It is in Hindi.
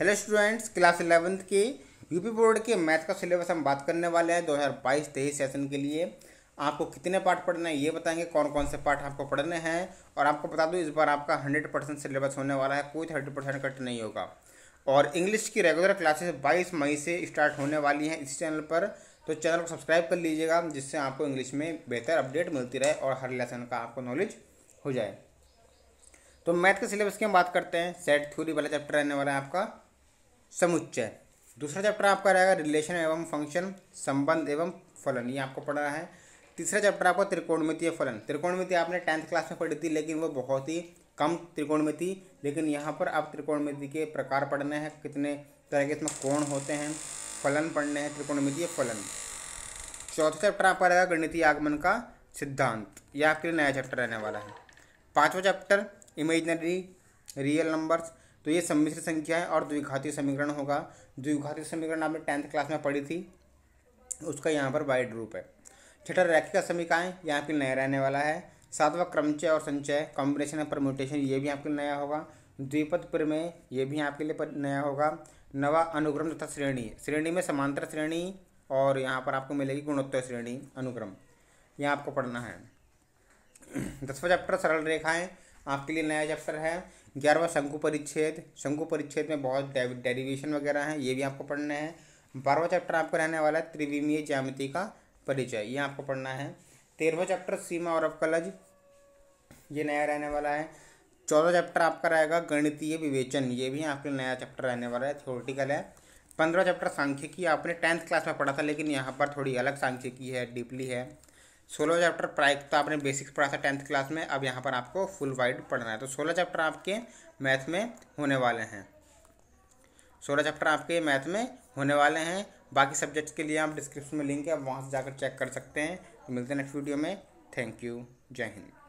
हेलो स्टूडेंट्स क्लास इलेवंथ के यूपी बोर्ड के मैथ का सिलेबस हम बात करने वाले हैं 2022-23 सेशन के लिए आपको कितने पार्ट पढ़ने हैं ये बताएंगे कौन कौन से पार्ट आपको पढ़ने हैं और आपको बता दूँ इस बार आपका 100 परसेंट सिलेबस होने वाला है कोई 30 परसेंट कट नहीं होगा और इंग्लिश की रेगुलर क्लासेस बाईस मई से स्टार्ट होने वाली हैं इस चैनल पर तो चैनल को सब्सक्राइब कर लीजिएगा जिससे आपको इंग्लिश में बेहतर अपडेट मिलती रहे और हर लेसन का आपको नॉलेज हो जाए तो मैथ के सिलेबस की हम बात करते हैं सेट थ्योरी वाला चैप्टर रहने वाला है आपका समुच्चय दूसरा चैप्टर आपका रहेगा रिलेशन एवं फंक्शन संबंध एवं फलन ये आपको पढ़ना है तीसरा चैप्टर आपका त्रिकोणमितीय फलन त्रिकोणमिति आपने टेंथ क्लास में पढ़ी थी लेकिन वो बहुत ही कम त्रिकोणमिति लेकिन यहाँ पर आप त्रिकोणमिति के प्रकार पढ़ने हैं कितने तरह के इसमें कोण होते हैं फलन पढ़ने हैं त्रिकोणमितीय फलन चौथा चैप्टर आपका रहेगा गणिति आगमन का सिद्धांत यह आपके लिए नया चैप्टर रहने वाला है पाँचवा चैप्टर इमेजनरी रियल नंबर्स तो ये सम्मिश्र संख्या है और द्विघाती समीकरण होगा द्विघाती समीकरण आपने टेंथ क्लास में पढ़ी थी उसका यहाँ पर वाइड रूप है छठा रैखिक समीकाएँ यहाँ आपके नया रहने वाला है सातवा क्रमचय और संचय कॉम्बिनेशन और परम्यूटेशन ये भी आपके लिए नया होगा द्विपद प्रमेय ये भी आपके लिए नया होगा नवा अनुक्रम तथा श्रेणी श्रेणी में समांतर श्रेणी और यहाँ पर आपको मिलेगी गुणोत्तर श्रेणी अनुक्रम यहाँ आपको पढ़ना है दसवा चैप्टर सरल रेखाएं आपके लिए नया चैप्टर है ग्यारहवा शंकु परिच्छेद शंकु परिच्छेद में बहुत डेरिवेशन वगैरह हैं ये भी आपको पढ़ना है बारहवा चैप्टर आपको रहने वाला है त्रिविमीय ज्यामिति का परिचय ये आपको पढ़ना है तेरहवा चैप्टर सीमा और अवकलज ये नया रहने वाला है चौदह चैप्टर आपका रहेगा गणितीय विवेचन ये भी आपके लिए नया चैप्टर रहने वाला है थ्योरेटिकल है पंद्रह चैप्टर सांख्यिकी आपने टेंथ क्लास में पढ़ा था लेकिन यहाँ पर थोड़ी अलग सांख्यिकी है डीपली है सोलह चैप्टर प्राइक तो आपने बेसिक्स पढ़ा था टेंथ क्लास में अब यहाँ पर आपको फुल वाइड पढ़ना है तो सोलह चैप्टर आपके मैथ में होने वाले हैं सोलह चैप्टर आपके मैथ में होने वाले हैं बाकी सब्जेक्ट्स के लिए आप डिस्क्रिप्शन में लिंक है आप वहाँ से जाकर चेक कर सकते हैं तो मिलते हैं नेक्स्ट वीडियो में थैंक यू जय हिंद